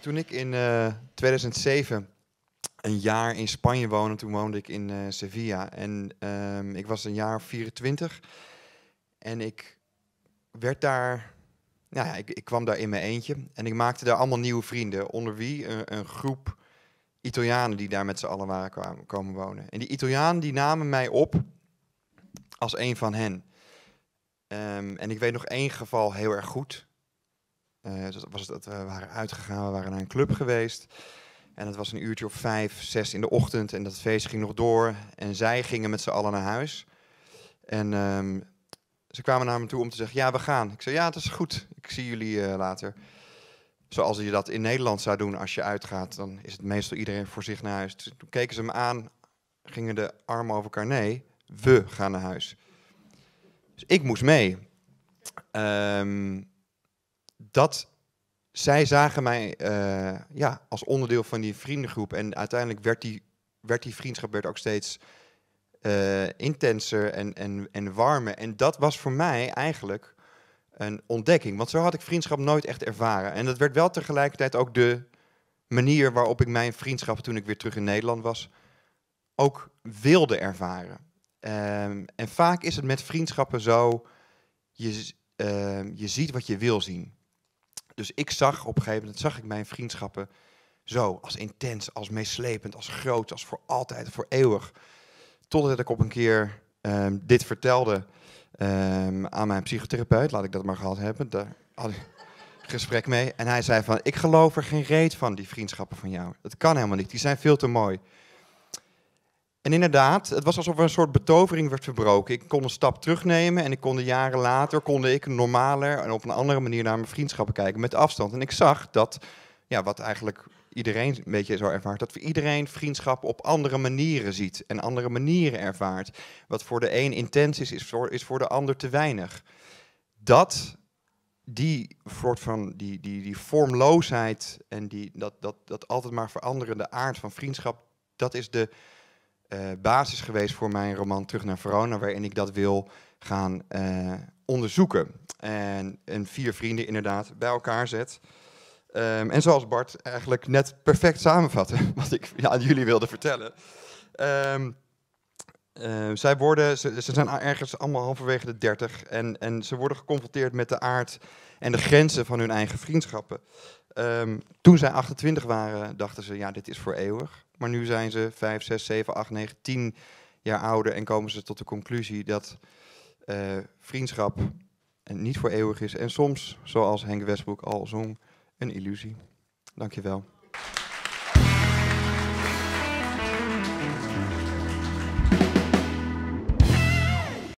Toen ik in 2007 eh, een jaar in Spanje woonde, toen woonde ik in eh, Sevilla. En ehm, ik was een jaar 24. En ik werd daar. Nou ja, ik, ik, kwam daar in mijn eentje. En ik maakte daar allemaal nieuwe vrienden. Onder wie een, groep Italianen die daar met z'n allen waren komen wonen. En die Italianen die namen mij op als een van hen. Ehm, en ik weet nog één geval heel erg goed. Eh, dus was dat we waren uitgegaan, we waren naar een club geweest. En het was een uurtje of vijf, zes in de ochtend. En dat feest ging nog door. En zij gingen met z'n allen naar huis. En ehm, ze kwamen naar me toe om te zeggen: Ja, we gaan. Ik zei: Ja, het is goed. Ik zie jullie eh, later. Zoals je dat in Nederland zou doen als je uitgaat, dan is het meestal iedereen voor zich naar huis. Toen keken ze me aan, gingen de armen over elkaar. Nee, we gaan naar huis. Dus ik moest mee. Um, dat zij zagen mij eh, ja, als onderdeel van die vriendengroep. En uiteindelijk werd die, werd die vriendschap werd ook steeds eh, intenser en, en, en warmer. En dat was voor mij eigenlijk een ontdekking. Want zo had ik vriendschap nooit echt ervaren. En dat werd wel tegelijkertijd ook de manier waarop ik mijn vriendschap toen ik weer terug in Nederland was, ook wilde ervaren. Ehm, en vaak is het met vriendschappen zo, je, ehm, je ziet wat je wil zien. Dus ik zag op een gegeven moment, zag ik mijn vriendschappen zo, als intens, als meeslepend, als groot, als voor altijd, voor eeuwig. Totdat ik op een keer ehm, dit vertelde ehm, aan mijn psychotherapeut, laat ik dat maar gehad hebben, daar had ik gesprek mee. En hij zei van, ik geloof er geen reet van, die vriendschappen van jou. Dat kan helemaal niet, die zijn veel te mooi inderdaad, het was alsof er een soort betovering werd verbroken. Ik kon een stap terugnemen en ik kon jaren later konde ik normaler en op een andere manier naar mijn vriendschappen kijken met afstand. En ik zag dat, ja, wat eigenlijk iedereen een beetje zo ervaart, dat voor iedereen vriendschap op andere manieren ziet en andere manieren ervaart. Wat voor de een intens is, is voor, is voor de ander te weinig. Dat die soort van die, die, die vormloosheid en die, dat, dat, dat altijd maar veranderende aard van vriendschap, dat is de, eh, basis geweest voor mijn roman Terug naar Verona, waarin ik dat wil gaan eh, onderzoeken. En, een vier vrienden inderdaad bij elkaar zet. Ehm, en zoals Bart eigenlijk net perfect samenvatte wat ik aan jullie wilde vertellen. Ehm, Ehm, zij worden, ze, zijn ergens allemaal halverwege de 30 en, en ze worden geconfronteerd met de aard en de grenzen van hun eigen vriendschappen. Ehm, toen zij 28 waren, dachten ze, ja, dit is voor eeuwig. Maar nu zijn ze 5, 6, 7, 8, 9, 10 jaar ouder en komen ze tot de conclusie dat uh, vriendschap niet voor eeuwig is. En soms, zoals Henk Westbroek al zong, een illusie. Dankjewel.